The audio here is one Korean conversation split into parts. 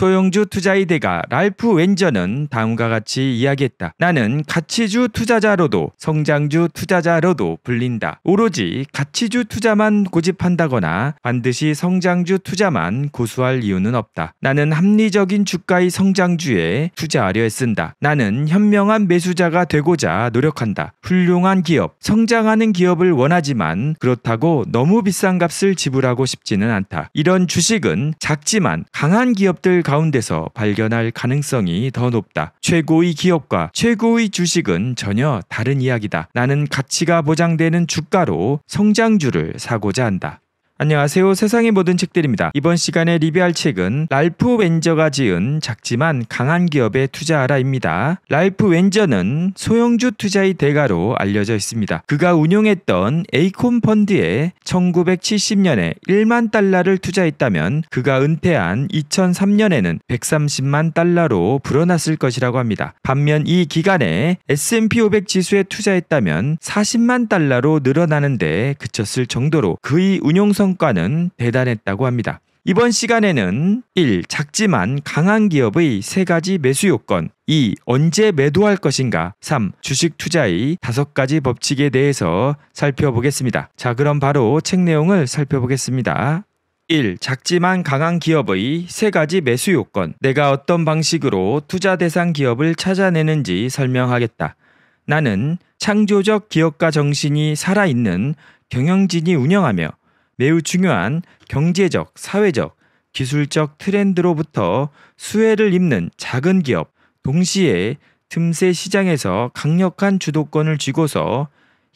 소형주 투자이 대가 랄프 웬저는 다음과 같이 이야기했다. 나는 가치주 투자자로도 성장주 투자자로도 불린다. 오로지 가치주 투자만 고집한다거나 반드시 성장주 투자만 고수할 이유는 없다. 나는 합리적인 주가의 성장주에 투자하려 애쓴다. 나는 현명한 매수자가 되고자 노력한다. 훌륭한 기업, 성장하는 기업을 원하지만 그렇다고 너무 비싼 값을 지불하고 싶지는 않다. 이런 주식은 작지만 강한 기업들 가운데서 발견할 가능성이 더 높다. 최고의 기업과 최고의 주식은 전혀 다른 이야기다. 나는 가치가 보장되는 주가로 성장주를 사고자 한다. 안녕하세요. 세상의 모든 책들입니다. 이번 시간에 리뷰할 책은 랄프 웬저가 지은 작지만 강한 기업에 투자하라입니다. 랄프 웬저는 소형주 투자의 대가로 알려져 있습니다. 그가 운용했던 에이콘 펀드에 1970년에 1만 달러를 투자했다면 그가 은퇴한 2003년에는 130만 달러로 불어났을 것이라고 합니다. 반면 이 기간에 S&P 500 지수에 투자했다면 40만 달러로 늘어나는데 그쳤을 정도로 그의 운용성 성과는 대단했다고 합니다. 이번 시간에는 1. 작지만 강한 기업의 세 가지 매수 요건 2. 언제 매도할 것인가 3. 주식 투자의 다섯 가지 법칙에 대해서 살펴보겠습니다. 자 그럼 바로 책 내용을 살펴보겠습니다. 1. 작지만 강한 기업의 세 가지 매수 요건 내가 어떤 방식으로 투자 대상 기업을 찾아내는지 설명하겠다. 나는 창조적 기업가 정신이 살아있는 경영진이 운영하며 매우 중요한 경제적, 사회적, 기술적 트렌드로부터 수혜를 입는 작은 기업, 동시에 틈새 시장에서 강력한 주도권을 쥐고서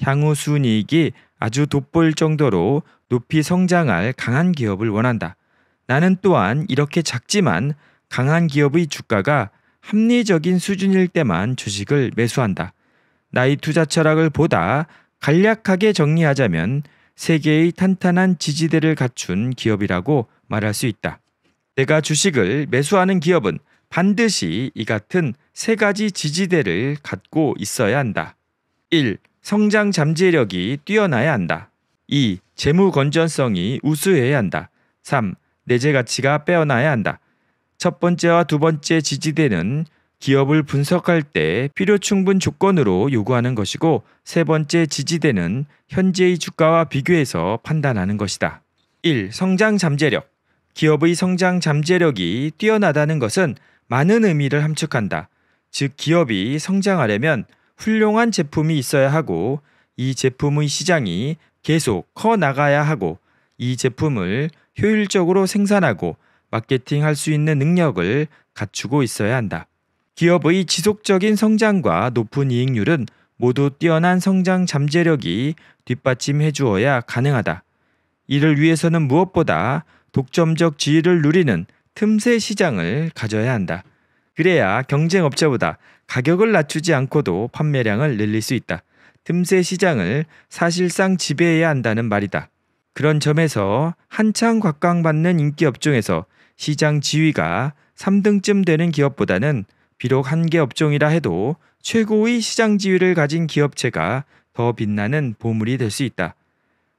향후 순이익이 아주 돋보일 정도로 높이 성장할 강한 기업을 원한다. 나는 또한 이렇게 작지만 강한 기업의 주가가 합리적인 수준일 때만 주식을 매수한다. 나의 투자 철학을 보다 간략하게 정리하자면 세계의 탄탄한 지지대를 갖춘 기업이라고 말할 수 있다. 내가 주식을 매수하는 기업은 반드시 이 같은 세 가지 지지대를 갖고 있어야 한다. 1. 성장 잠재력이 뛰어나야 한다. 2. 재무 건전성이 우수해야 한다. 3. 내재 가치가 빼어나야 한다. 첫 번째와 두 번째 지지대는 기업을 분석할 때 필요 충분 조건으로 요구하는 것이고 세 번째 지지대는 현재의 주가와 비교해서 판단하는 것이다. 1. 성장 잠재력. 기업의 성장 잠재력이 뛰어나다는 것은 많은 의미를 함축한다. 즉, 기업이 성장하려면 훌륭한 제품이 있어야 하고 이 제품의 시장이 계속 커 나가야 하고 이 제품을 효율적으로 생산하고 마케팅할 수 있는 능력을 갖추고 있어야 한다. 기업의 지속적인 성장과 높은 이익률은 모두 뛰어난 성장 잠재력이 뒷받침해 주어야 가능하다. 이를 위해서는 무엇보다 독점적 지위를 누리는 틈새 시장을 가져야 한다. 그래야 경쟁업체보다 가격을 낮추지 않고도 판매량을 늘릴 수 있다. 틈새 시장을 사실상 지배해야 한다는 말이다. 그런 점에서 한창 각광받는 인기 업종에서 시장 지위가 3등쯤 되는 기업보다는 비록 한계 업종이라 해도 최고의 시장 지위를 가진 기업체가 더 빛나는 보물이 될 수 있다.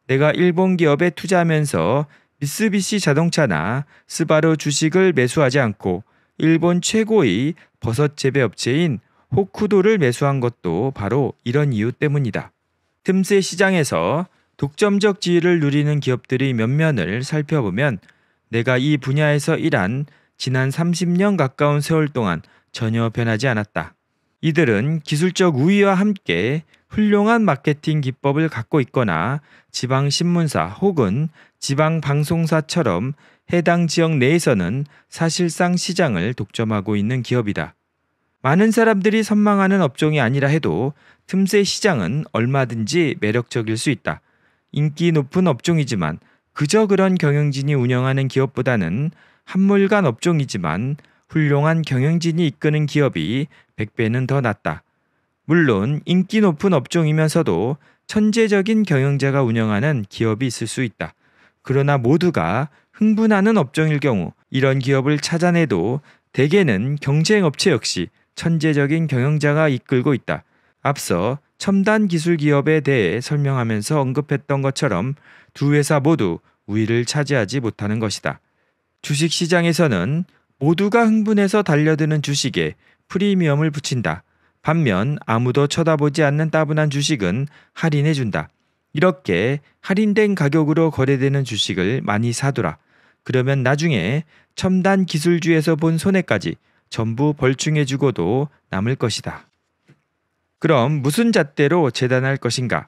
내가 일본 기업에 투자하면서 미쓰비시 자동차나 스바루 주식을 매수하지 않고 일본 최고의 버섯 재배 업체인 호쿠도를 매수한 것도 바로 이런 이유 때문이다. 틈새 시장에서 독점적 지위를 누리는 기업들의 면면을 살펴보면 내가 이 분야에서 일한 지난 30년 가까운 세월 동안 전혀 변하지 않았다. 이들은 기술적 우위와 함께 훌륭한 마케팅 기법을 갖고 있거나 지방 신문사 혹은 지방 방송사처럼 해당 지역 내에서는 사실상 시장을 독점하고 있는 기업이다. 많은 사람들이 선망하는 업종이 아니라 해도 틈새 시장은 얼마든지 매력적일 수 있다. 인기 높은 업종이지만 그저 그런 경영진이 운영하는 기업보다는 한물간 업종이지만 훌륭한 경영진이 이끄는 기업이 100배는 더 낫다. 물론 인기 높은 업종이면서도 천재적인 경영자가 운영하는 기업이 있을 수 있다. 그러나 모두가 흥분하는 업종일 경우 이런 기업을 찾아내도 대개는 경쟁업체 역시 천재적인 경영자가 이끌고 있다. 앞서 첨단 기술 기업에 대해 설명하면서 언급했던 것처럼 두 회사 모두 우위를 차지하지 못하는 것이다. 주식 시장에서는 모두가 흥분해서 달려드는 주식에 프리미엄을 붙인다. 반면 아무도 쳐다보지 않는 따분한 주식은 할인해준다. 이렇게 할인된 가격으로 거래되는 주식을 많이 사두라. 그러면 나중에 첨단 기술주에서 본 손해까지 전부 벌충해주고도 남을 것이다. 그럼 무슨 잣대로 재단할 것인가?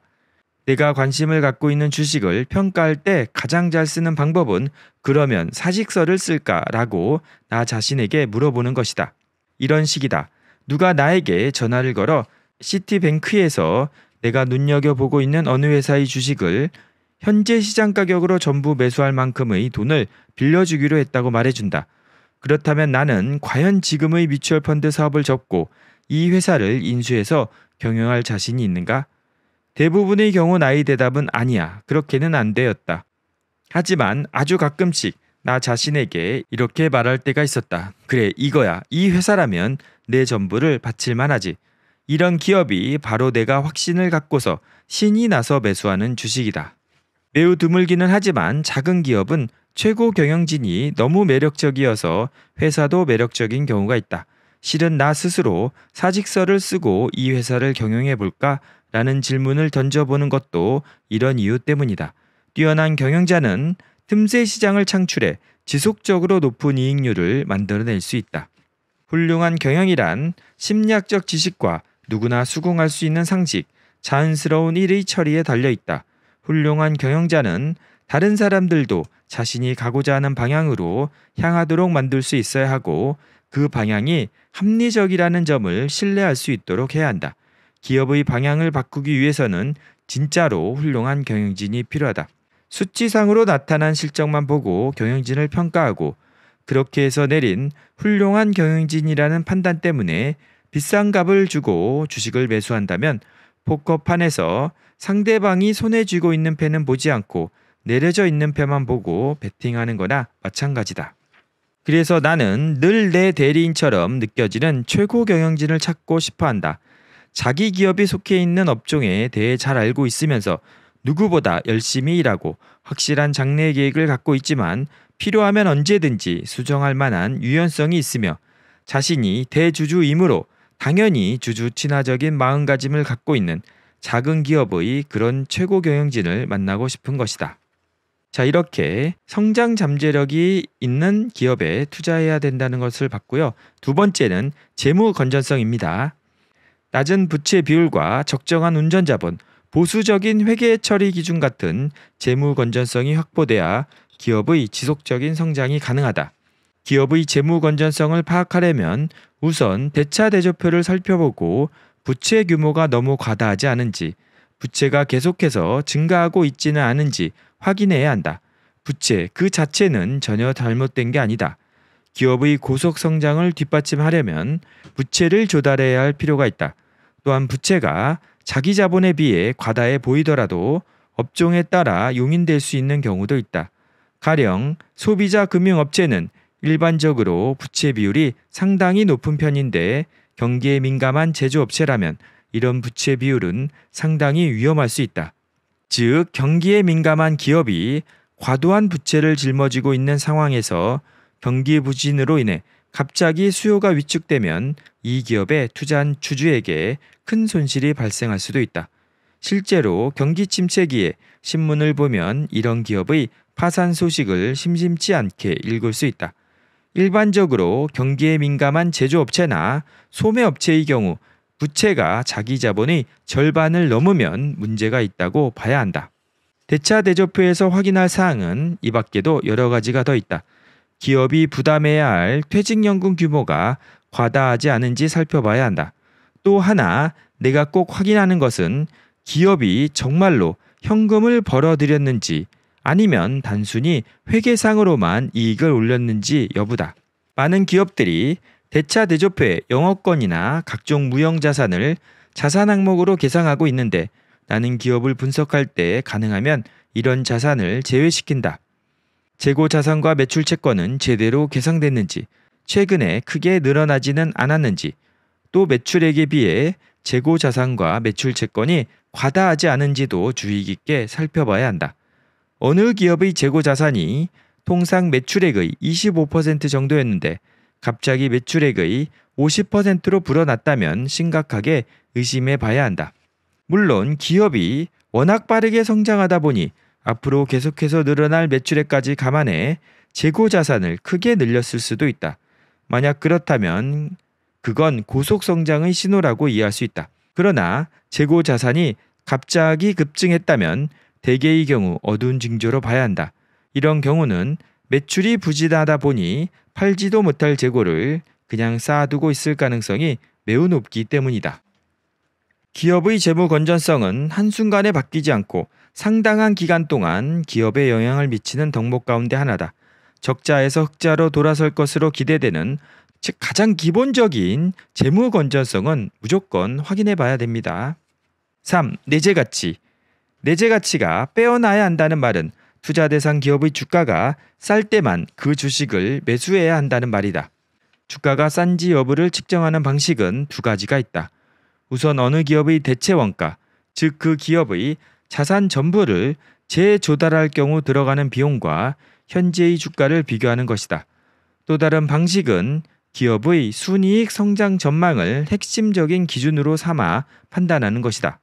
내가 관심을 갖고 있는 주식을 평가할 때 가장 잘 쓰는 방법은 그러면 사직서를 쓸까라고 나 자신에게 물어보는 것이다. 이런 식이다. 누가 나에게 전화를 걸어 시티뱅크에서 내가 눈여겨보고 있는 어느 회사의 주식을 현재 시장 가격으로 전부 매수할 만큼의 돈을 빌려주기로 했다고 말해준다. 그렇다면 나는 과연 지금의 미추얼 펀드 사업을 접고 이 회사를 인수해서 경영할 자신이 있는가? 대부분의 경우 나의 대답은 아니야. 그렇게는 안 되었다. 하지만 아주 가끔씩 나 자신에게 이렇게 말할 때가 있었다. 그래, 이거야. 이 회사라면 내 전부를 바칠만 하지. 이런 기업이 바로 내가 확신을 갖고서 신이 나서 매수하는 주식이다. 매우 드물기는 하지만 작은 기업은 최고 경영진이 너무 매력적이어서 회사도 매력적인 경우가 있다. 실은 나 스스로 사직서를 쓰고 이 회사를 경영해 볼까 라는 질문을 던져보는 것도 이런 이유 때문이다. 뛰어난 경영자는 틈새 시장을 창출해 지속적으로 높은 이익률을 만들어낼 수 있다. 훌륭한 경영이란 심리학적 지식과 누구나 수긍할 수 있는 상식, 자연스러운 일의 처리에 달려 있다. 훌륭한 경영자는 다른 사람들도 자신이 가고자 하는 방향으로 향하도록 만들 수 있어야 하고 그 방향이 합리적이라는 점을 신뢰할 수 있도록 해야 한다. 기업의 방향을 바꾸기 위해서는 진짜로 훌륭한 경영진이 필요하다. 수치상으로 나타난 실적만 보고 경영진을 평가하고 그렇게 해서 내린 훌륭한 경영진이라는 판단 때문에 비싼 값을 주고 주식을 매수한다면 포커판에서 상대방이 손에 쥐고 있는 패는 보지 않고 내려져 있는 패만 보고 베팅하는 거나 마찬가지다. 그래서 나는 늘 내 대리인처럼 느껴지는 최고 경영진을 찾고 싶어 한다. 자기 기업이 속해 있는 업종에 대해 잘 알고 있으면서 누구보다 열심히 일하고 확실한 장래 계획을 갖고 있지만 필요하면 언제든지 수정할 만한 유연성이 있으며 자신이 대주주이므로 당연히 주주 친화적인 마음가짐을 갖고 있는 작은 기업의 그런 최고 경영진을 만나고 싶은 것이다. 자, 이렇게 성장 잠재력이 있는 기업에 투자해야 된다는 것을 봤고요. 두 번째는 재무 건전성입니다. 낮은 부채 비율과 적정한 운전자본, 보수적인 회계 처리 기준 같은 재무 건전성이 확보돼야 기업의 지속적인 성장이 가능하다. 기업의 재무 건전성을 파악하려면 우선 대차 대조표를 살펴보고 부채 규모가 너무 과다하지 않은지, 부채가 계속해서 증가하고 있지는 않은지 확인해야 한다. 부채 그 자체는 전혀 잘못된 게 아니다. 기업의 고속 성장을 뒷받침하려면 부채를 조달해야 할 필요가 있다. 또한 부채가 자기 자본에 비해 과다해 보이더라도 업종에 따라 용인될 수 있는 경우도 있다. 가령 소비자 금융업체는 일반적으로 부채 비율이 상당히 높은 편인데 경기에 민감한 제조업체라면 이런 부채 비율은 상당히 위험할 수 있다. 즉, 경기에 민감한 기업이 과도한 부채를 짊어지고 있는 상황에서 경기 부진으로 인해 갑자기 수요가 위축되면 이 기업에 투자한 주주에게 큰 손실이 발생할 수도 있다. 실제로 경기 침체기에 신문을 보면 이런 기업의 파산 소식을 심심치 않게 읽을 수 있다. 일반적으로 경기에 민감한 제조업체나 소매업체의 경우 부채가 자기 자본의 절반을 넘으면 문제가 있다고 봐야 한다. 대차 대조표에서 확인할 사항은 이 밖에도 여러 가지가 더 있다. 기업이 부담해야 할 퇴직연금 규모가 과다하지 않은지 살펴봐야 한다. 또 하나 내가 꼭 확인하는 것은 기업이 정말로 현금을 벌어들였는지 아니면 단순히 회계상으로만 이익을 올렸는지 여부다. 많은 기업들이 대차 대조표 영업권이나 각종 무형자산을 자산 항목으로 계상하고 있는데 나는 기업을 분석할 때 가능하면 이런 자산을 제외시킨다. 재고 자산과 매출 채권은 제대로 계상됐는지, 최근에 크게 늘어나지는 않았는지, 또 매출액에 비해 재고 자산과 매출 채권이 과다하지 않은지도 주의 깊게 살펴봐야 한다. 어느 기업의 재고 자산이 통상 매출액의 25% 정도였는데 갑자기 매출액의 50%로 불어났다면 심각하게 의심해 봐야 한다. 물론 기업이 워낙 빠르게 성장하다 보니 앞으로 계속해서 늘어날 매출액까지 감안해 재고 자산을 크게 늘렸을 수도 있다. 만약 그렇다면 그건 고속 성장의 신호라고 이해할 수 있다. 그러나 재고 자산이 갑자기 급증했다면 대개의 경우 어두운 징조로 봐야 한다. 이런 경우는 매출이 부진하다 보니 팔지도 못할 재고를 그냥 쌓아두고 있을 가능성이 매우 높기 때문이다. 기업의 재무 건전성은 한순간에 바뀌지 않고 상당한 기간 동안 기업에 영향을 미치는 덕목 가운데 하나다. 적자에서 흑자로 돌아설 것으로 기대되는 즉 가장 기본적인 재무 건전성은 무조건 확인해 봐야 됩니다. 3. 내재 가치. 내재 가치가 빼어나야 한다는 말은 투자 대상 기업의 주가가 쌀 때만 그 주식을 매수해야 한다는 말이다. 주가가 싼지 여부를 측정하는 방식은 두 가지가 있다. 우선 어느 기업의 대체 원가, 즉 그 기업의 자산 전부를 재조달할 경우 들어가는 비용과 현재의 주가를 비교하는 것이다. 또 다른 방식은 기업의 순이익 성장 전망을 핵심적인 기준으로 삼아 판단하는 것이다.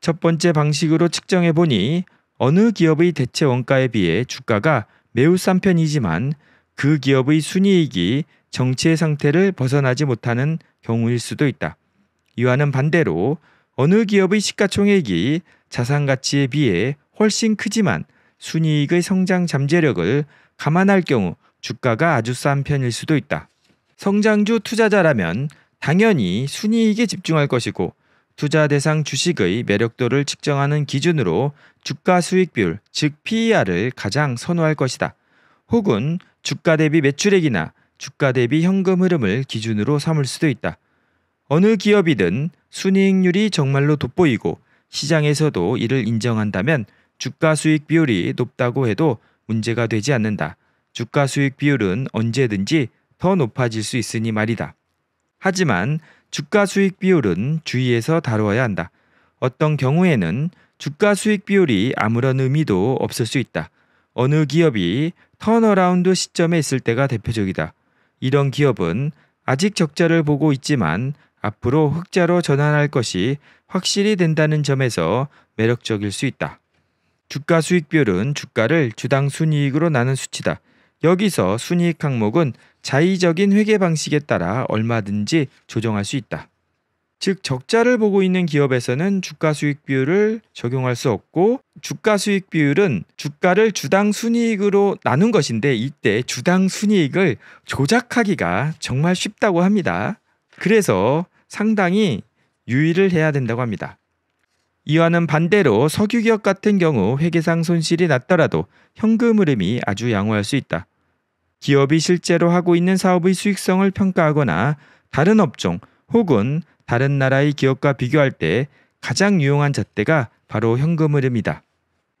첫 번째 방식으로 측정해 보니 어느 기업의 대체 원가에 비해 주가가 매우 싼 편이지만 그 기업의 순이익이 정체 상태를 벗어나지 못하는 경우일 수도 있다. 이와는 반대로 어느 기업의 시가총액이 자산 가치에 비해 훨씬 크지만 순이익의 성장 잠재력을 감안할 경우 주가가 아주 싼 편일 수도 있다. 성장주 투자자라면 당연히 순이익에 집중할 것이고 투자 대상 주식의 매력도를 측정하는 기준으로 주가 수익 비율, 즉 PER을 가장 선호할 것이다. 혹은 주가 대비 매출액이나 주가 대비 현금 흐름을 기준으로 삼을 수도 있다. 어느 기업이든 순이익률이 정말로 돋보이고 시장에서도 이를 인정한다면 주가 수익 비율이 높다고 해도 문제가 되지 않는다. 주가 수익 비율은 언제든지 더 높아질 수 있으니 말이다. 하지만 주가 수익 비율은 주의해서 다루어야 한다. 어떤 경우에는 주가 수익 비율이 아무런 의미도 없을 수 있다. 어느 기업이 턴어라운드 시점에 있을 때가 대표적이다. 이런 기업은 아직 적자를 보고 있지만 앞으로 흑자로 전환할 것이 확실히 된다는 점에서 매력적일 수 있다. 주가 수익률은 주가를 주당 순이익으로 나눈 수치다. 여기서 순이익 항목은 자의적인 회계 방식에 따라 얼마든지 조정할 수 있다. 즉 적자를 보고 있는 기업에서는 주가 수익 비율을 적용할 수 없고 주가 수익 비율은 주가를 주당 순이익으로 나눈 것인데 이때 주당 순이익을 조작하기가 정말 쉽다고 합니다. 그래서 상당히 유의를 해야 된다고 합니다. 이와는 반대로 석유기업 같은 경우 회계상 손실이 났더라도 현금 흐름이 아주 양호할 수 있다. 기업이 실제로 하고 있는 사업의 수익성을 평가하거나 다른 업종 혹은 다른 나라의 기업과 비교할 때 가장 유용한 잣대가 바로 현금 흐름이다.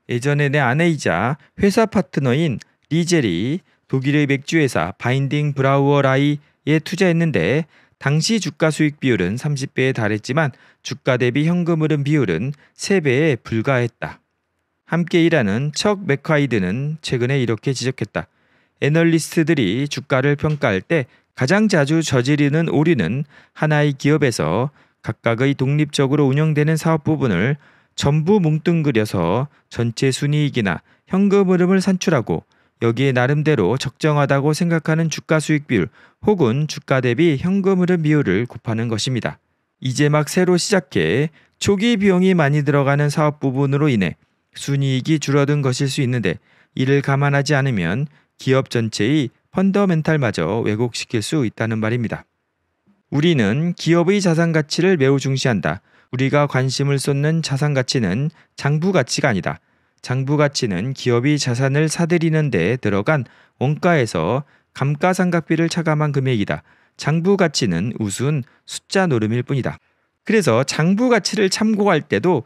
예전에 내 아내이자 회사 파트너인 리젤이 독일의 맥주회사 바인딩 브라우어라이에 투자했는데 당시 주가 수익 비율은 30배에 달했지만 주가 대비 현금 흐름 비율은 3배에 불과했다. 함께 일하는 척 맥콰이드는 최근에 이렇게 지적했다. 애널리스트들이 주가를 평가할 때 가장 자주 저지르는 오류는 하나의 기업에서 각각의 독립적으로 운영되는 사업 부분을 전부 뭉뚱그려서 전체 순이익이나 현금 흐름을 산출하고 여기에 나름대로 적정하다고 생각하는 주가 수익 비율 혹은 주가 대비 현금 흐름 비율을 곱하는 것입니다. 이제 막 새로 시작해 초기 비용이 많이 들어가는 사업 부분으로 인해 순이익이 줄어든 것일 수 있는데 이를 감안하지 않으면 기업 전체의 펀더멘탈마저 왜곡시킬 수 있다는 말입니다. 우리는 기업의 자산 가치를 매우 중시한다. 우리가 관심을 쏟는 자산 가치는 장부 가치가 아니다. 장부 가치는 기업이 자산을 사들이는 데 들어간 원가에서 감가상각비를 차감한 금액이다. 장부 가치는 우순 숫자 노름일 뿐이다. 그래서 장부 가치를 참고할 때도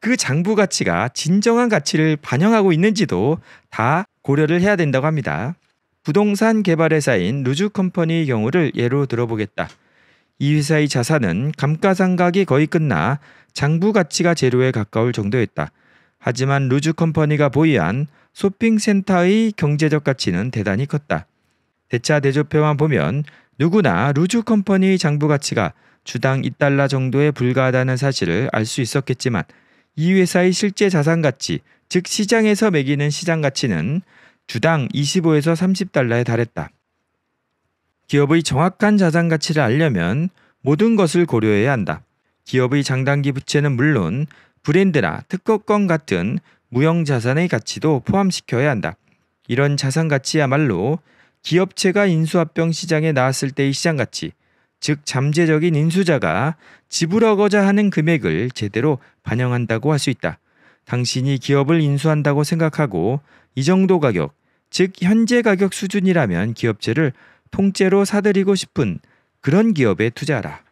그 장부 가치가 진정한 가치를 반영하고 있는지도 다 고려를 해야 된다고 합니다. 부동산 개발회사인 루즈컴퍼니의 경우를 예로 들어보겠다. 이 회사의 자산은 감가상각이 거의 끝나 장부 가치가 제로에 가까울 정도였다. 하지만 루즈 컴퍼니가 보유한 쇼핑센터의 경제적 가치는 대단히 컸다. 대차 대조표만 보면 누구나 루즈 컴퍼니의 장부 가치가 주당 2달러 정도에 불과하다는 사실을 알 수 있었겠지만 이 회사의 실제 자산 가치, 즉 시장에서 매기는 시장 가치는 주당 25에서 30달러에 달했다. 기업의 정확한 자산 가치를 알려면 모든 것을 고려해야 한다. 기업의 장단기 부채는 물론 브랜드나 특허권 같은 무형 자산의 가치도 포함시켜야 한다. 이런 자산 가치야말로 기업체가 인수합병 시장에 나왔을 때의 시장 가치, 즉 잠재적인 인수자가 지불하고자 하는 금액을 제대로 반영한다고 할 수 있다. 당신이 기업을 인수한다고 생각하고 이 정도 가격, 즉 현재 가격 수준이라면 기업체를 통째로 사들이고 싶은 그런 기업에 투자하라.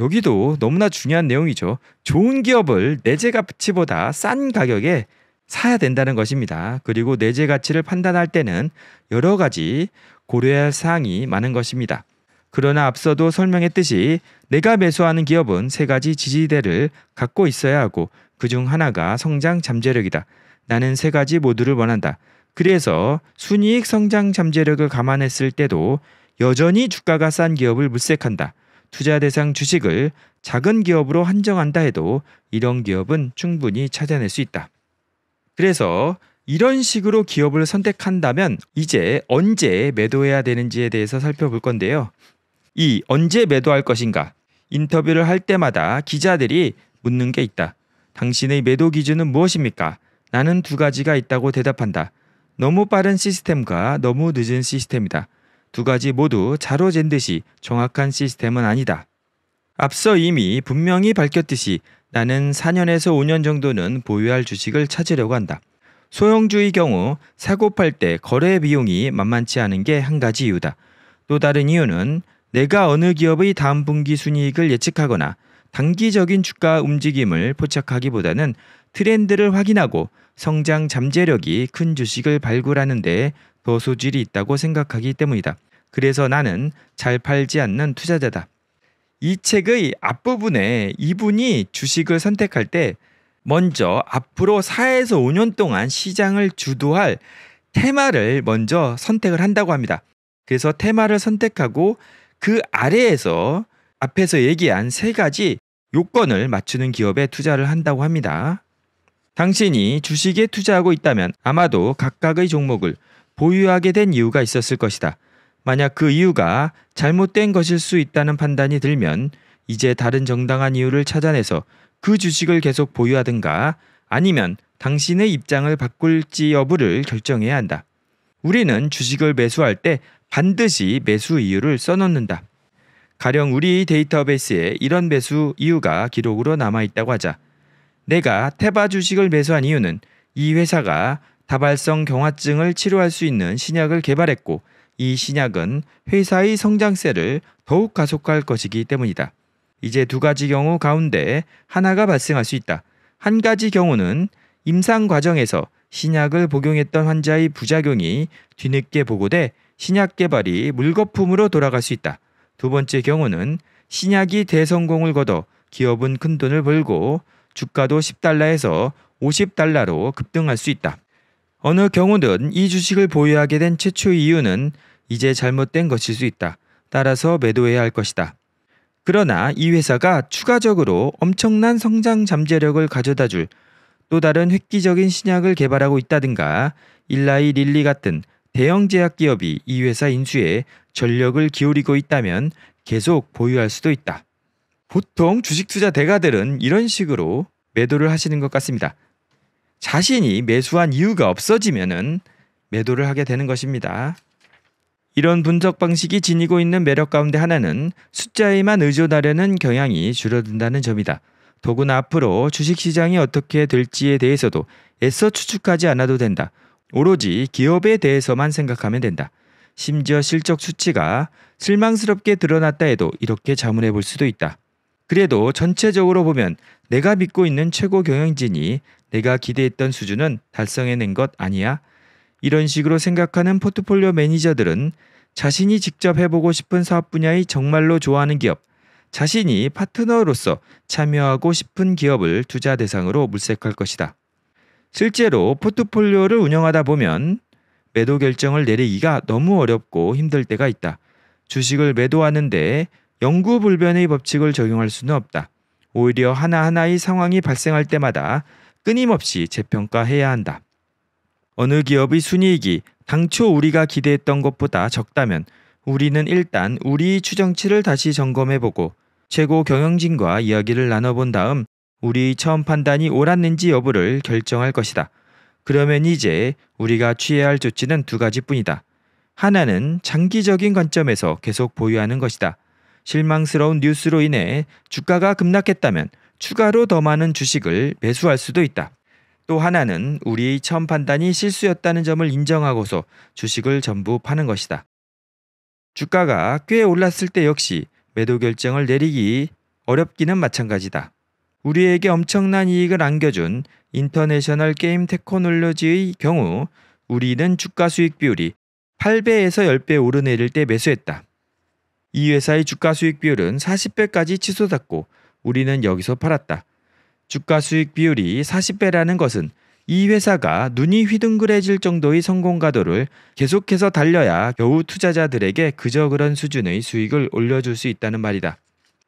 여기도 너무나 중요한 내용이죠. 좋은 기업을 내재 가치보다 싼 가격에 사야 된다는 것입니다. 그리고 내재 가치를 판단할 때는 여러 가지 고려할 사항이 많은 것입니다. 그러나 앞서도 설명했듯이 내가 매수하는 기업은 세 가지 지지대를 갖고 있어야 하고 그 중 하나가 성장 잠재력이다. 나는 세 가지 모두를 원한다. 그래서 순이익 성장 잠재력을 감안했을 때도 여전히 주가가 싼 기업을 물색한다. 투자 대상 주식을 작은 기업으로 한정한다 해도 이런 기업은 충분히 찾아낼 수 있다. 그래서 이런 식으로 기업을 선택한다면 이제 언제 매도해야 되는지에 대해서 살펴볼 건데요. 이 언제 매도할 것인가? 인터뷰를 할 때마다 기자들이 묻는 게 있다. 당신의 매도 기준은 무엇입니까? 나는 두 가지가 있다고 대답한다. 너무 빠른 시스템과 너무 늦은 시스템이다. 두 가지 모두 자로잰 듯이 정확한 시스템은 아니다. 앞서 이미 분명히 밝혔듯이 나는 4년에서 5년 정도는 보유할 주식을 찾으려고 한다. 소형주의 경우 사고 팔때 거래 비용이 만만치 않은 게 한 가지 이유다. 또 다른 이유는 내가 어느 기업의 다음 분기 순이익을 예측하거나 단기적인 주가 움직임을 포착하기보다는 트렌드를 확인하고 성장 잠재력이 큰 주식을 발굴하는 데 거수질이 있다고 생각하기 때문이다. 그래서 나는 잘 팔지 않는 투자자다. 이 책의 앞부분에 이분이 주식을 선택할 때 먼저 앞으로 4에서 5년 동안 시장을 주도할 테마를 먼저 선택을 한다고 합니다. 그래서 테마를 선택하고 그 아래에서 앞에서 얘기한 세 가지 요건을 맞추는 기업에 투자를 한다고 합니다. 당신이 주식에 투자하고 있다면 아마도 각각의 종목을 보유하게 된 이유가 있었을 것이다. 만약 그 이유가 잘못된 것일 수 있다는 판단이 들면 이제 다른 정당한 이유를 찾아내서 그 주식을 계속 보유하든가 아니면 당신의 입장을 바꿀지 여부를 결정해야 한다. 우리는 주식을 매수할 때 반드시 매수 이유를 써놓는다. 가령 우리 데이터베이스에 이런 매수 이유가 기록으로 남아있다고 하자. 내가 테바 주식을 매수한 이유는 이 회사가 다발성 경화증을 치료할 수 있는 신약을 개발했고 이 신약은 회사의 성장세를 더욱 가속할 것이기 때문이다. 이제 두 가지 경우 가운데 하나가 발생할 수 있다. 한 가지 경우는 임상 과정에서 신약을 복용했던 환자의 부작용이 뒤늦게 보고돼 신약 개발이 물거품으로 돌아갈 수 있다. 두 번째 경우는 신약이 대성공을 거둬 기업은 큰 돈을 벌고 주가도 10달러에서 50달러로 급등할 수 있다. 어느 경우든 이 주식을 보유하게 된 최초 이유는 이제 잘못된 것일 수 있다. 따라서 매도해야 할 것이다. 그러나 이 회사가 추가적으로 엄청난 성장 잠재력을 가져다 줄 또 다른 획기적인 신약을 개발하고 있다든가 일라이 릴리 같은 대형 제약 기업이 이 회사 인수에 전력을 기울이고 있다면 계속 보유할 수도 있다. 보통 주식 투자 대가들은 이런 식으로 매도를 하시는 것 같습니다. 자신이 매수한 이유가 없어지면은 매도를 하게 되는 것입니다. 이런 분석 방식이 지니고 있는 매력 가운데 하나는 숫자에만 의존하려는 경향이 줄어든다는 점이다. 더구나 앞으로 주식시장이 어떻게 될지에 대해서도 애써 추측하지 않아도 된다. 오로지 기업에 대해서만 생각하면 된다. 심지어 실적 수치가 실망스럽게 드러났다 해도 이렇게 자문해 볼 수도 있다. 그래도 전체적으로 보면 내가 믿고 있는 최고 경영진이 내가 기대했던 수준은 달성해낸 것 아니야? 이런 식으로 생각하는 포트폴리오 매니저들은 자신이 직접 해보고 싶은 사업 분야의 정말로 좋아하는 기업, 자신이 파트너로서 참여하고 싶은 기업을 투자 대상으로 물색할 것이다. 실제로 포트폴리오를 운영하다 보면 매도 결정을 내리기가 너무 어렵고 힘들 때가 있다. 주식을 매도하는데 영구불변의 법칙을 적용할 수는 없다. 오히려 하나하나의 상황이 발생할 때마다 끊임없이 재평가해야 한다. 어느 기업의 순이익이 당초 우리가 기대했던 것보다 적다면 우리는 일단 우리 추정치를 다시 점검해보고 최고 경영진과 이야기를 나눠본 다음 우리 처음 판단이 옳았는지 여부를 결정할 것이다. 그러면 이제 우리가 취해야 할 조치는 두 가지뿐이다. 하나는 장기적인 관점에서 계속 보유하는 것이다. 실망스러운 뉴스로 인해 주가가 급락했다면 추가로 더 많은 주식을 매수할 수도 있다. 또 하나는 우리의 처음 판단이 실수였다는 점을 인정하고서 주식을 전부 파는 것이다. 주가가 꽤 올랐을 때 역시 매도 결정을 내리기 어렵기는 마찬가지다. 우리에게 엄청난 이익을 안겨준 인터내셔널 게임 테크놀로지의 경우 우리는 주가 수익 비율이 8배에서 10배 오르내릴 때 매수했다. 이 회사의 주가 수익 비율은 40배까지 치솟았고 우리는 여기서 팔았다. 주가 수익 비율이 40배라는 것은 이 회사가 눈이 휘둥그레질 정도의 성공가도를 계속해서 달려야 겨우 투자자들에게 그저 그런 수준의 수익을 올려줄 수 있다는 말이다.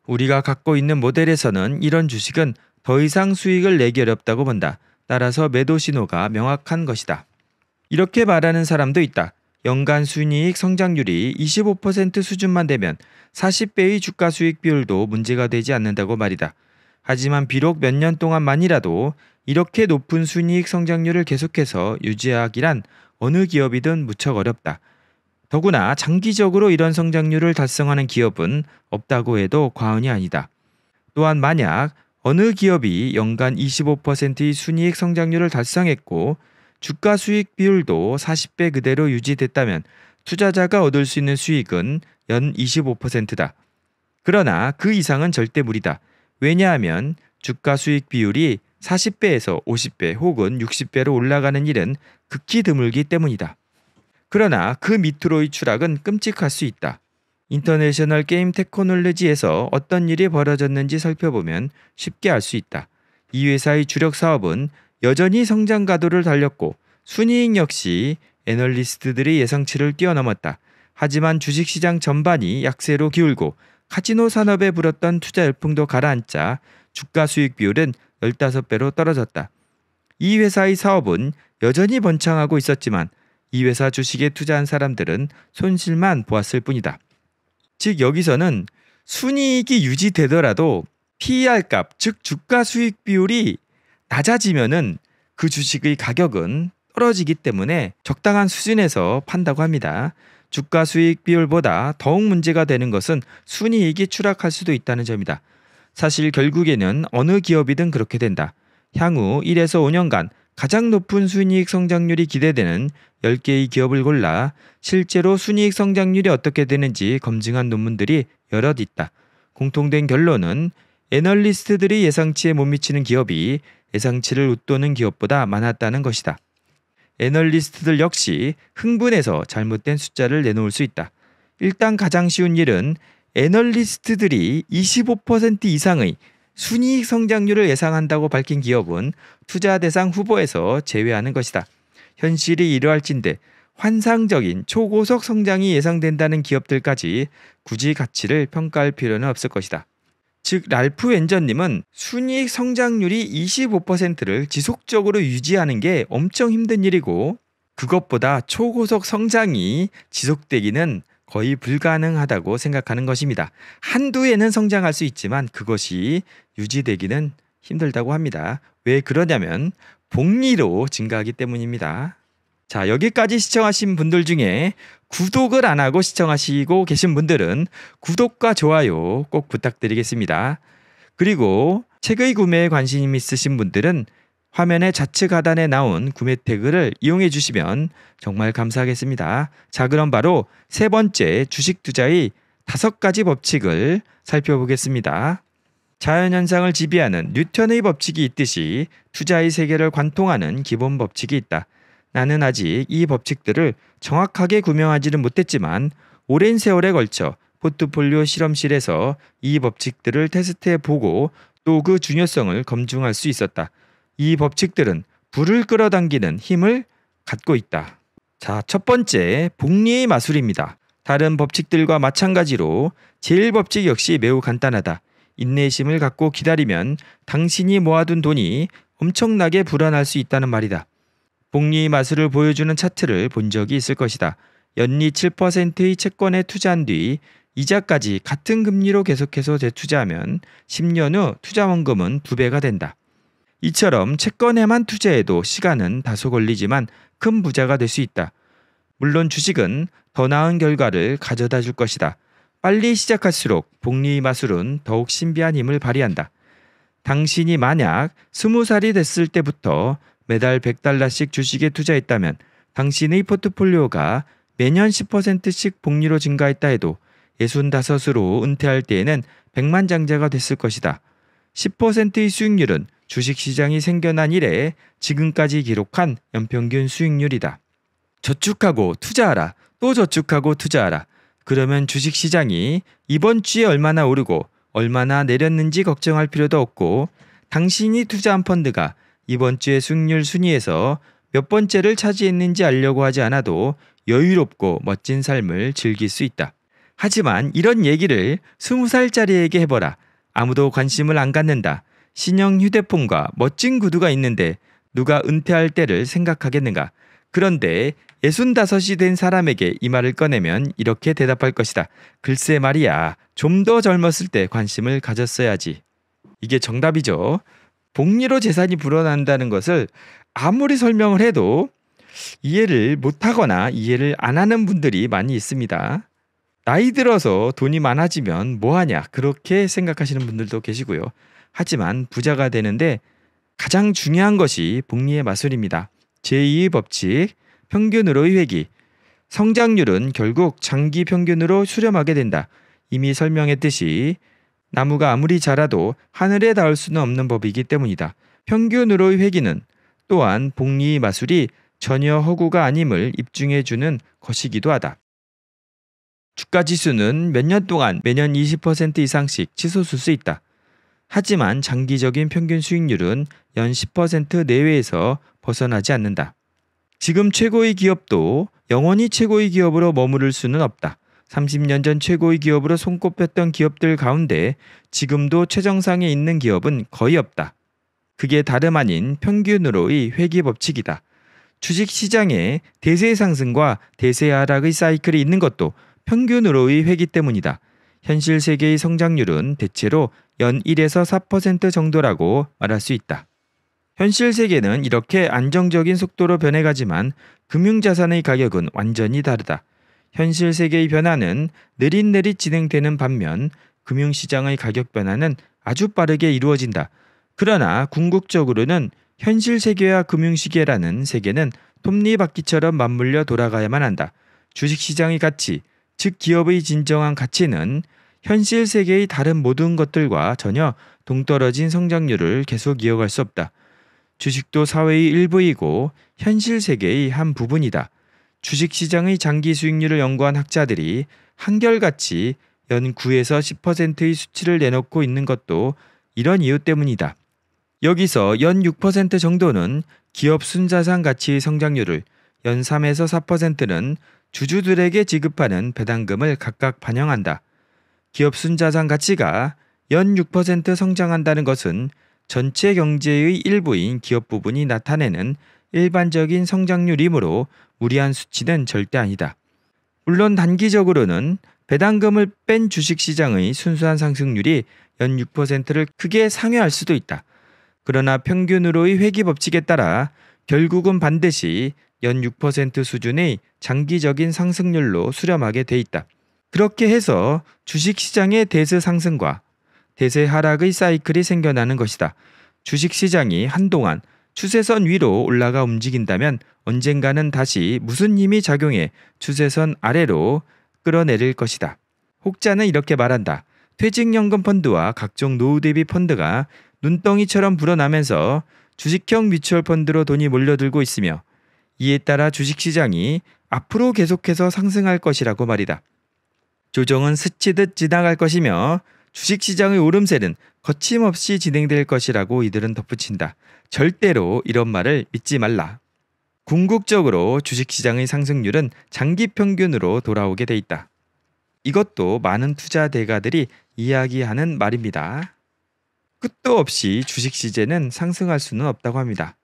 우리가 갖고 있는 모델에서는 이런 주식은 더 이상 수익을 내기 어렵다고 본다. 따라서 매도 신호가 명확한 것이다. 이렇게 말하는 사람도 있다. 연간 순이익 성장률이 25% 수준만 되면 40배의 주가 수익 비율도 문제가 되지 않는다고 말이다. 하지만 비록 몇 년 동안만이라도 이렇게 높은 순이익 성장률을 계속해서 유지하기란 어느 기업이든 무척 어렵다. 더구나 장기적으로 이런 성장률을 달성하는 기업은 없다고 해도 과언이 아니다. 또한 만약 어느 기업이 연간 25%의 순이익 성장률을 달성했고 주가 수익 비율도 40배 그대로 유지됐다면 투자자가 얻을 수 있는 수익은 연 25%다. 그러나 그 이상은 절대 무리다. 왜냐하면 주가 수익 비율이 40배에서 50배 혹은 60배로 올라가는 일은 극히 드물기 때문이다. 그러나 그 밑으로의 추락은 끔찍할 수 있다. 인터내셔널 게임 테크놀로지에서 어떤 일이 벌어졌는지 살펴보면 쉽게 알 수 있다. 이 회사의 주력 사업은 여전히 성장 가도를 달렸고 순이익 역시 애널리스트들의 예상치를 뛰어넘었다. 하지만 주식시장 전반이 약세로 기울고 카지노 산업에 불었던 투자 열풍도 가라앉자 주가 수익 비율은 15배로 떨어졌다. 이 회사의 사업은 여전히 번창하고 있었지만 이 회사 주식에 투자한 사람들은 손실만 보았을 뿐이다. 즉 여기서는 순이익이 유지되더라도 PER 값, 즉 주가 수익 비율이 낮아지면은 그 주식의 가격은 떨어지기 때문에 적당한 수준에서 판다고 합니다. 주가 수익 비율보다 더욱 문제가 되는 것은 순이익이 추락할 수도 있다는 점이다. 사실 결국에는 어느 기업이든 그렇게 된다. 향후 1에서 5년간 가장 높은 순이익 성장률이 기대되는 10개의 기업을 골라 실제로 순이익 성장률이 어떻게 되는지 검증한 논문들이 여럿 있다. 공통된 결론은 애널리스트들이 예상치에 못 미치는 기업이 예상치를 웃도는 기업보다 많았다는 것이다. 애널리스트들 역시 흥분해서 잘못된 숫자를 내놓을 수 있다. 일단 가장 쉬운 일은 애널리스트들이 25% 이상의 순이익 성장률을 예상한다고 밝힌 기업은 투자 대상 후보에서 제외하는 것이다. 현실이 이러할진데 환상적인 초고속 성장이 예상된다는 기업들까지 굳이 가치를 평가할 필요는 없을 것이다. 즉 랄프 엔저님은 순이익 성장률이 25%를 지속적으로 유지하는 게 엄청 힘든 일이고 그것보다 초고속 성장이 지속되기는 거의 불가능하다고 생각하는 것입니다. 한두 해는 성장할 수 있지만 그것이 유지되기는 힘들다고 합니다. 왜 그러냐면 복리로 증가하기 때문입니다. 자, 여기까지 시청하신 분들 중에 구독을 안 하고 시청하시고 계신 분들은 구독과 좋아요 꼭 부탁드리겠습니다. 그리고 책의 구매에 관심 있으신 분들은 화면의 좌측 하단에 나온 구매 태그를 이용해 주시면 정말 감사하겠습니다. 자, 그럼 바로 세 번째 주식 투자의 다섯 가지 법칙을 살펴보겠습니다. 자연현상을 지배하는 뉴턴의 법칙이 있듯이 투자의 세계를 관통하는 기본 법칙이 있다. 나는 아직 이 법칙들을 정확하게 구명하지는 못했지만 오랜 세월에 걸쳐 포트폴리오 실험실에서 이 법칙들을 테스트해 보고 또 그 중요성을 검증할 수 있었다. 이 법칙들은 불을 끌어당기는 힘을 갖고 있다. 자, 첫 번째, 복리의 마술입니다. 다른 법칙들과 마찬가지로 제일 법칙 역시 매우 간단하다. 인내심을 갖고 기다리면 당신이 모아둔 돈이 엄청나게 불안할수 있다는 말이다. 복리 마술을 보여주는 차트를 본 적이 있을 것이다. 연리 7%의 채권에 투자한 뒤 이자까지 같은 금리로 계속해서 재투자하면 10년 후 투자원금은 2배가 된다. 이처럼 채권에만 투자해도 시간은 다소 걸리지만 큰 부자가 될 수 있다. 물론 주식은 더 나은 결과를 가져다 줄 것이다. 빨리 시작할수록 복리 마술은 더욱 신비한 힘을 발휘한다. 당신이 만약 20살이 됐을 때부터 매달 100달러씩 주식에 투자했다면 당신의 포트폴리오가 매년 10%씩 복리로 증가했다 해도 65으로 은퇴할 때에는 100만 장자가 됐을 것이다. 10%의 수익률은 주식시장이 생겨난 이래 지금까지 기록한 연평균 수익률이다. 저축하고 투자하라. 또 저축하고 투자하라. 그러면 주식시장이 이번 주에 얼마나 오르고 얼마나 내렸는지 걱정할 필요도 없고 당신이 투자한 펀드가 이번 주의 승률 순위에서 몇 번째를 차지했는지 알려고 하지 않아도 여유롭고 멋진 삶을 즐길 수 있다. 하지만 이런 얘기를 스무 살짜리에게 해봐라. 아무도 관심을 안 갖는다. 신형 휴대폰과 멋진 구두가 있는데 누가 은퇴할 때를 생각하겠는가. 그런데 65이 된 사람에게 이 말을 꺼내면 이렇게 대답할 것이다. 글쎄 말이야. 좀 더 젊었을 때 관심을 가졌어야지. 이게 정답이죠. 복리로 재산이 불어난다는 것을 아무리 설명을 해도 이해를 못하거나 이해를 안 하는 분들이 많이 있습니다. 나이 들어서 돈이 많아지면 뭐하냐 그렇게 생각하시는 분들도 계시고요. 하지만 부자가 되는데 가장 중요한 것이 복리의 마술입니다. 제2의 법칙, 평균으로의 회기 성장률은 결국 장기 평균으로 수렴하게 된다. 이미 설명했듯이 나무가 아무리 자라도 하늘에 닿을 수는 없는 법이기 때문이다. 평균으로의 회기는 또한 복리 마술이 전혀 허구가 아님을 입증해 주는 것이기도 하다. 주가 지수는 몇 년 동안 매년 20% 이상씩 치솟을 수 있다. 하지만 장기적인 평균 수익률은 연 10% 내외에서 벗어나지 않는다. 지금 최고의 기업도 영원히 최고의 기업으로 머무를 수는 없다. 30년 전 최고의 기업으로 손꼽혔던 기업들 가운데 지금도 최정상에 있는 기업은 거의 없다. 그게 다름 아닌 평균으로의 회계 법칙이다. 주식 시장에 대세 의 상승과 대세 하락의 사이클이 있는 것도 평균으로의 회계 때문이다. 현실 세계의 성장률은 대체로 연 1에서 4% 정도라고 말할 수 있다. 현실 세계는 이렇게 안정적인 속도로 변해가지만 금융자산의 가격은 완전히 다르다. 현실 세계의 변화는 느릿느릿 진행되는 반면 금융시장의 가격 변화는 아주 빠르게 이루어진다. 그러나 궁극적으로는 현실 세계와 금융시계라는 세계는 톱니바퀴처럼 맞물려 돌아가야만 한다. 주식시장의 가치, 즉 기업의 진정한 가치는 현실 세계의 다른 모든 것들과 전혀 동떨어진 성장률을 계속 이어갈 수 없다. 주식도 사회의 일부이고 현실 세계의 한 부분이다. 주식시장의 장기 수익률을 연구한 학자들이 한결같이 연 9에서 10%의 수치를 내놓고 있는 것도 이런 이유 때문이다. 여기서 연 6% 정도는 기업 순자산 가치의 성장률을 연 3에서 4%는 주주들에게 지급하는 배당금을 각각 반영한다. 기업 순자산 가치가 연 6% 성장한다는 것은 전체 경제의 일부인 기업 부분이 나타내는 일반적인 성장률이므로 무리한 수치는 절대 아니다. 물론 단기적으로는 배당금을 뺀 주식시장의 순수한 상승률이 연 6%를 크게 상회할 수도 있다. 그러나 평균으로의 회귀 법칙에 따라 결국은 반드시 연 6% 수준의 장기적인 상승률로 수렴하게 돼 있다. 그렇게 해서 주식시장의 대세 상승과 대세 하락의 사이클이 생겨나는 것이다. 주식시장이 한동안 추세선 위로 올라가 움직인다면 언젠가는 다시 무슨 힘이 작용해 추세선 아래로 끌어내릴 것이다. 혹자는 이렇게 말한다. 퇴직연금 펀드와 각종 노후 대비 펀드가 눈덩이처럼 불어나면서 주식형 미추얼 펀드로 돈이 몰려들고 있으며 이에 따라 주식시장이 앞으로 계속해서 상승할 것이라고 말이다. 조정은 스치듯 지나갈 것이며 주식시장의 오름세는 거침없이 진행될 것이라고 이들은 덧붙인다. 절대로 이런 말을 믿지 말라. 궁극적으로 주식시장의 상승률은 장기 평균으로 돌아오게 돼 있다. 이것도 많은 투자 대가들이 이야기하는 말입니다. 끝도 없이 주식 시제는 상승할 수는 없다고 합니다.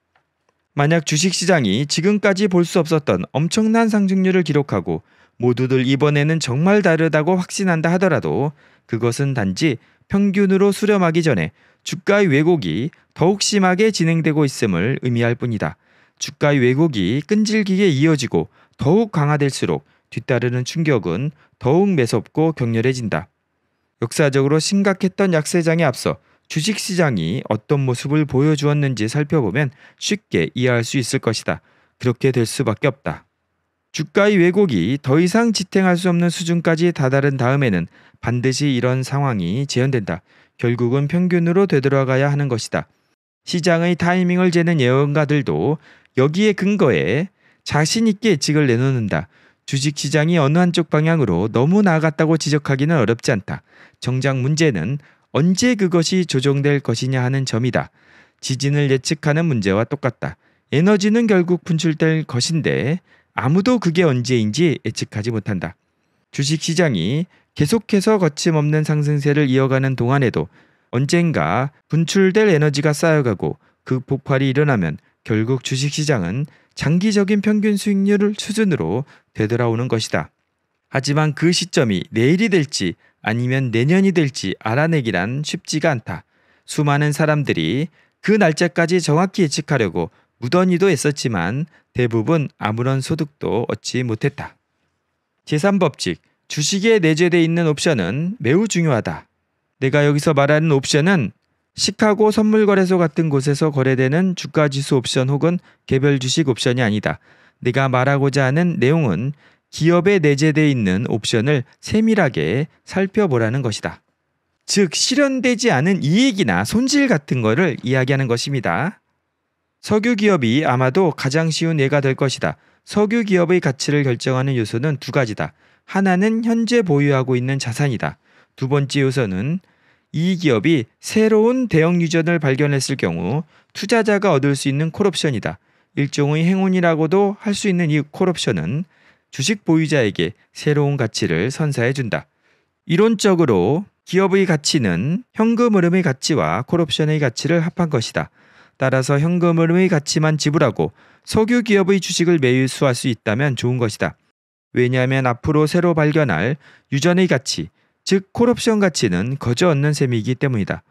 만약 주식 시장이 지금까지 볼 수 없었던 엄청난 상승률을 기록하고 모두들 이번에는 정말 다르다고 확신한다 하더라도 그것은 단지 평균으로 수렴하기 전에 주가의 왜곡이 더욱 심하게 진행되고 있음을 의미할 뿐이다. 주가의 왜곡이 끈질기게 이어지고 더욱 강화될수록 뒤따르는 충격은 더욱 매섭고 격렬해진다. 역사적으로 심각했던 약세장에 앞서 주식시장이 어떤 모습을 보여주었는지 살펴보면 쉽게 이해할 수 있을 것이다. 그렇게 될 수밖에 없다. 주가의 왜곡이 더 이상 지탱할 수 없는 수준까지 다다른 다음에는 반드시 이런 상황이 재현된다. 결국은 평균으로 되돌아가야 하는 것이다. 시장의 타이밍을 재는 예언가들도 여기에 근거해 자신 있게 예측을 내놓는다. 주식 시장이 어느 한쪽 방향으로 너무 나갔다고 아 지적하기는 어렵지 않다. 정작 문제는 언제 그것이 조정될 것이냐 하는 점이다. 지진을 예측하는 문제와 똑같다. 에너지는 결국 분출될 것인데 아무도 그게 언제인지 예측하지 못한다. 주식 시장이 계속해서 거침없는 상승세를 이어가는 동안에도 언젠가 분출될 에너지가 쌓여가고 그 폭발이 일어나면 결국 주식 시장은 장기적인 평균 수익률 을 수준으로 되돌아오는 것이다. 하지만 그 시점이 내일이 될지 아니면 내년이 될지 알아내기란 쉽지가 않다. 수많은 사람들이 그 날짜까지 정확히 예측하려고 무더니도 있었지만 대부분 아무런 소득도 얻지 못했다. 제산법칙 주식에 내재되어 있는 옵션은 매우 중요하다. 내가 여기서 말하는 옵션은 시카고 선물거래소 같은 곳에서 거래되는 주가지수 옵션 혹은 개별 주식 옵션이 아니다. 내가 말하고자 하는 내용은 기업에 내재되어 있는 옵션을 세밀하게 살펴보라는 것이다. 즉 실현되지 않은 이익이나 손질 같은 거를 이야기하는 것입니다. 석유 기업이 아마도 가장 쉬운 예가 될 것이다. 석유 기업의 가치를 결정하는 요소는 두 가지다. 하나는 현재 보유하고 있는 자산이다. 두 번째 요소는 이 기업이 새로운 대형 유전을 발견했을 경우 투자자가 얻을 수 있는 콜옵션이다. 일종의 행운이라고도 할 수 있는 이 콜옵션은 주식 보유자에게 새로운 가치를 선사해 준다. 이론적으로 기업의 가치는 현금 흐름의 가치와 콜옵션의 가치를 합한 것이다. 따라서 현금흐름의 가치만 지불하고 석유 기업의 주식을 매수할 수 있다면 좋은 것이다. 왜냐하면 앞으로 새로 발견할 유전의 가치, 즉 콜옵션 가치는 거저 얻는 셈이기 때문이다.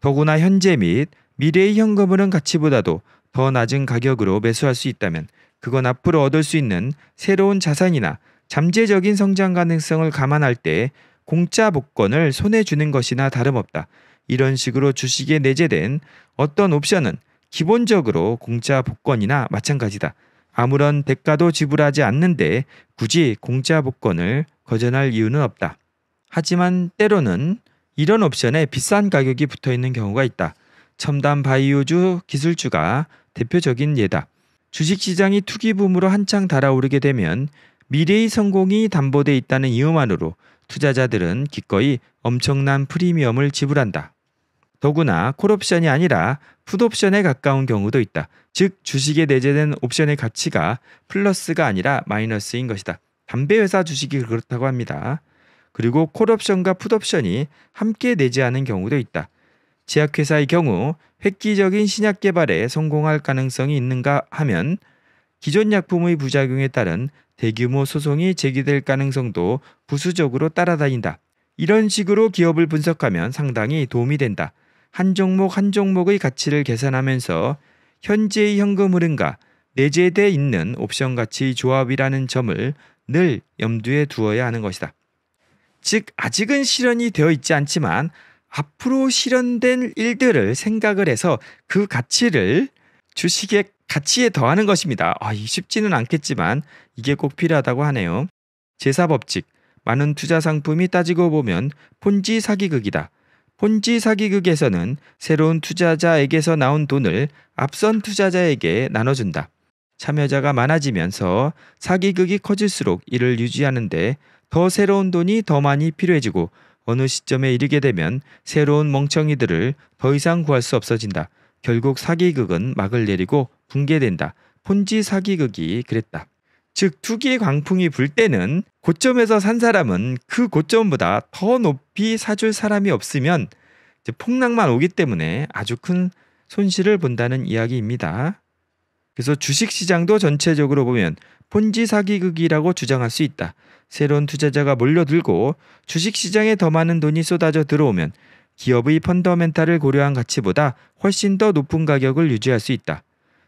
더구나 현재 및 미래의 현금흐름 가치보다도 더 낮은 가격으로 매수할 수 있다면 그건 앞으로 얻을 수 있는 새로운 자산이나 잠재적인 성장 가능성을 감안할 때 공짜 복권을 손에 주는 것이나 다름없다. 이런 식으로 주식에 내재된 어떤 옵션은 기본적으로 공짜 복권이나 마찬가지다. 아무런 대가도 지불하지 않는데 굳이 공짜 복권을 거절할 이유는 없다. 하지만 때로는 이런 옵션에 비싼 가격이 붙어 있는 경우가 있다. 첨단 바이오주 기술주가 대표적인 예다. 주식시장이 투기 붐으로 한창 달아오르게 되면 미래의 성공이 담보돼 있다는 이유만으로 투자자들은 기꺼이 엄청난 프리미엄을 지불한다. 더구나 콜옵션이 아니라 풋옵션에 가까운 경우도 있다. 즉 주식에 내재된 옵션의 가치가 플러스가 아니라 마이너스인 것이다. 담배 회사 주식이 그렇다고 합니다. 그리고 콜옵션과 풋옵션이 함께 내재하는 경우도 있다. 제약회사의 경우 획기적인 신약 개발에 성공할 가능성이 있는가 하면 기존 약품의 부작용에 따른 대규모 소송이 제기될 가능성도 부수적으로 따라다닌다. 이런 식으로 기업을 분석하면 상당히 도움이 된다. 한 종목 한 종목의 가치를 계산하면서 현재의 현금 흐름과 내재돼 있는 옵션 가치 조합이라는 점을 늘 염두에 두어야 하는 것이다. 즉, 아직은 실현이 되어 있지 않지만 앞으로 실현된 일들을 생각을 해서 그 가치를 주식의 가치에 더하는 것입니다. 아, 쉽지는 않겠지만 이게 꼭 필요하다고 하네요. 제사법칙. 많은 투자 상품이 따지고 보면 폰지 사기극이다. 폰지 사기극에서는 새로운 투자자에게서 나온 돈을 앞선 투자자에게 나눠준다. 참여자가 많아지면서 사기극이 커질수록 이를 유지하는데 더 새로운 돈이 더 많이 필요해지고 어느 시점에 이르게 되면 새로운 멍청이들을 더 이상 구할 수 없어진다. 결국 사기극은 막을 내리고 붕괴된다. 폰지 사기극이 그랬다. 즉 투기의 광풍이 불 때는 고점에서 산 사람은 그 고점보다 더 높이 사줄 사람이 없으면 폭락만 오기 때문에 아주 큰 손실을 본다는 이야기입니다. 그래서 주식시장도 전체적으로 보면 폰지 사기극이라고 주장할 수 있다. 새로운 투자자가 몰려들고 주식시장에 더 많은 돈이 쏟아져 들어오면 기업의 펀더멘탈을 고려한 가치보다 훨씬 더 높은 가격을 유지할 수 있다.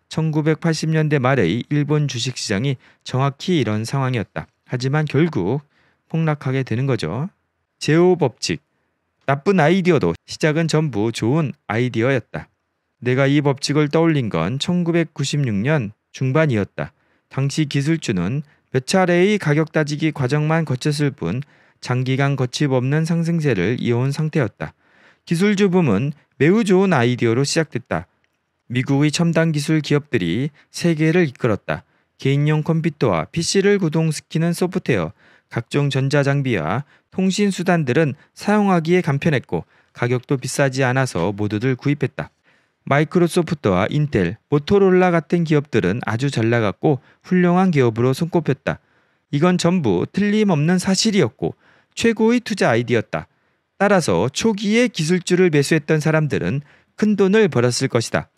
1980년대 말의 일본 주식시장이 정확히 이런 상황이었다. 하지만 결국 폭락하게 되는 거죠. 제오 법칙. 나쁜 아이디어도 시작은 전부 좋은 아이디어였다. 내가 이 법칙을 떠올린 건 1996년 중반이었다. 당시 기술주는 몇 차례의 가격 따지기 과정만 거쳤을 뿐 장기간 거침없는 상승세를 이어온 상태였다. 기술주 붐은 매우 좋은 아이디어로 시작됐다. 미국의 첨단 기술 기업들이 세계를 이끌었다. 개인용 컴퓨터와 PC를 구동시키는 소프트웨어, 각종 전자장비와 통신 수단들은 사용하기에 간편했고 가격도 비싸지 않아서 모두들 구입했다. 마이크로소프트와 인텔, 모토롤라 같은 기업들은 아주 잘 나갔고 훌륭한 기업으로 손꼽혔다. 이건 전부 틀림없는 사실이었고 최고의 투자 아이디였다. 따라서 초기에 기술주를 매수했던 사람들은 큰 돈을 벌었을 것이다.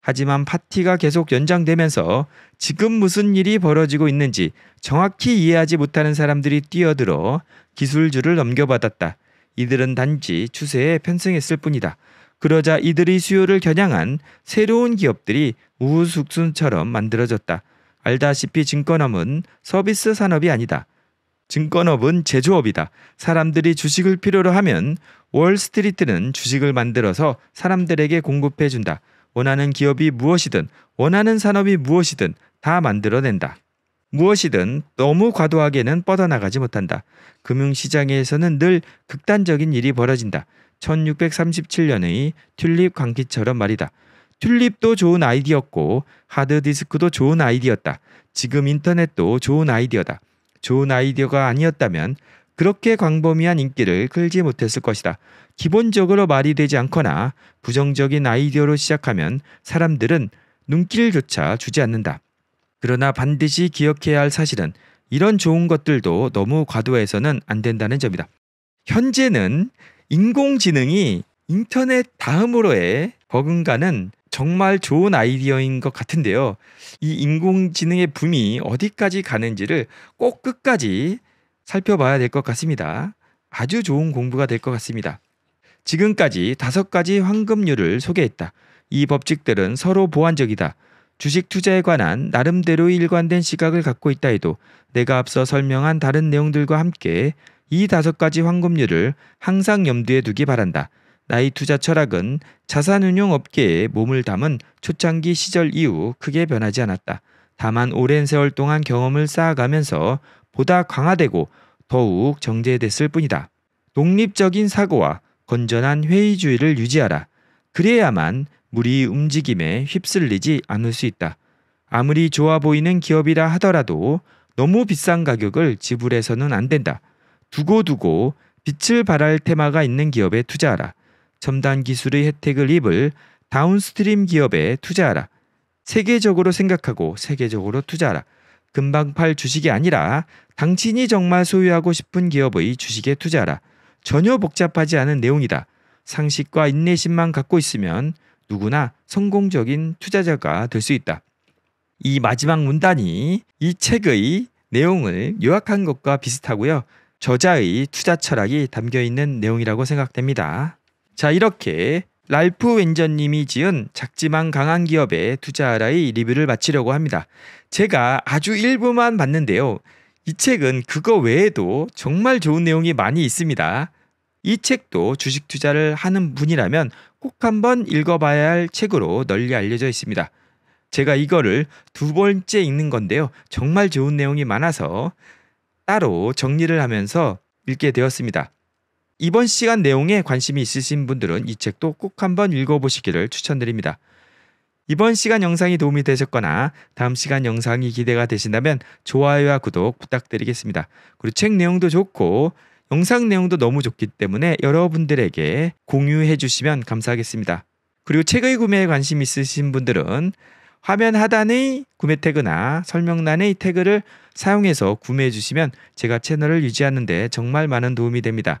하지만 파티가 계속 연장되면서 지금 무슨 일이 벌어지고 있는지 정확히 이해하지 못하는 사람들이 뛰어들어 기술주를 넘겨받았다. 이들은 단지 추세에 편승했을 뿐이다. 그러자 이들의 수요를 겨냥한 새로운 기업들이 우후죽순처럼 만들어졌다. 알다시피 증권업은 서비스 산업이 아니다. 증권업은 제조업이다. 사람들이 주식을 필요로 하면 월스트리트는 주식을 만들어서 사람들에게 공급해 준다. 원하는 기업이 무엇이든 원하는 산업이 무엇이든 다 만들어낸다. 무엇이든 너무 과도하게는 뻗어나가지 못한다. 금융시장에서는 늘 극단적인 일이 벌어진다. 1637년의 튤립 광기처럼 말이다. 튤립도 좋은 아이디어였고 하드디스크도 좋은 아이디어였다. 지금 인터넷도 좋은 아이디어다. 좋은 아이디어가 아니었다면 그렇게 광범위한 인기를 끌지 못했을 것이다. 기본적으로 말이 되지 않거나 부정적인 아이디어로 시작하면 사람들은 눈길조차 주지 않는다. 그러나 반드시 기억해야 할 사실은 이런 좋은 것들도 너무 과도해서는 안 된다는 점이다. 현재는 인공지능이 인터넷 다음으로의 버금가는 정말 좋은 아이디어인 것 같은데요. 이 인공지능의 붐이 어디까지 가는지를 꼭 끝까지 살펴봐야 될 것 같습니다. 아주 좋은 공부가 될 것 같습니다. 지금까지 다섯 가지 황금률을 소개했다. 이 법칙들은 서로 보완적이다. 주식 투자에 관한 나름대로 일관된 시각을 갖고 있다 해도 내가 앞서 설명한 다른 내용들과 함께 이 다섯 가지 황금률을 항상 염두에 두기 바란다. 나이 투자 철학은 자산 운용 업계에 몸을 담은 초창기 시절 이후 크게 변하지 않았다. 다만 오랜 세월 동안 경험을 쌓아가면서 보다 강화되고 더욱 정제됐을 뿐이다. 독립적인 사고와 건전한 회의주의를 유지하라. 그래야만 물이 움직임에 휩쓸리지 않을 수 있다. 아무리 좋아 보이는 기업이라 하더라도 너무 비싼 가격을 지불해서는 안 된다. 두고두고 빛을 발할 테마가 있는 기업에 투자하라. 첨단 기술의 혜택을 입을 다운스트림 기업에 투자하라. 세계적으로 생각하고 세계적으로 투자하라. 금방 팔 주식이 아니라 당신이 정말 소유하고 싶은 기업의 주식에 투자하라. 전혀 복잡하지 않은 내용이다. 상식과 인내심만 갖고 있으면 누구나 성공적인 투자자가 될 수 있다. 이 마지막 문단이 이 책의 내용을 요약한 것과 비슷하고요. 저자의 투자 철학이 담겨 있는 내용이라고 생각됩니다. 자, 이렇게 랄프 웬저님이 지은 작지만 강한 기업의 투자하라의 리뷰를 마치려고 합니다. 제가 아주 일부만 봤는데요. 이 책은 그거 외에도 정말 좋은 내용이 많이 있습니다. 이 책도 주식 투자를 하는 분이라면 꼭 한번 읽어봐야 할 책으로 널리 알려져 있습니다. 제가 이거를 두 번째 읽는 건데요. 정말 좋은 내용이 많아서 따로 정리를 하면서 읽게 되었습니다. 이번 시간 내용에 관심이 있으신 분들은 이 책도 꼭 한번 읽어보시기를 추천드립니다. 이번 시간 영상이 도움이 되셨거나 다음 시간 영상이 기대가 되신다면 좋아요와 구독 부탁드리겠습니다. 그리고 책 내용도 좋고 영상 내용도 너무 좋기 때문에 여러분들에게 공유해 주시면 감사하겠습니다. 그리고 책의 구매에 관심 있으신 분들은 화면 하단의 구매 태그나 설명란의 태그를 사용해서 구매해 주시면 제가 채널을 유지하는데 정말 많은 도움이 됩니다.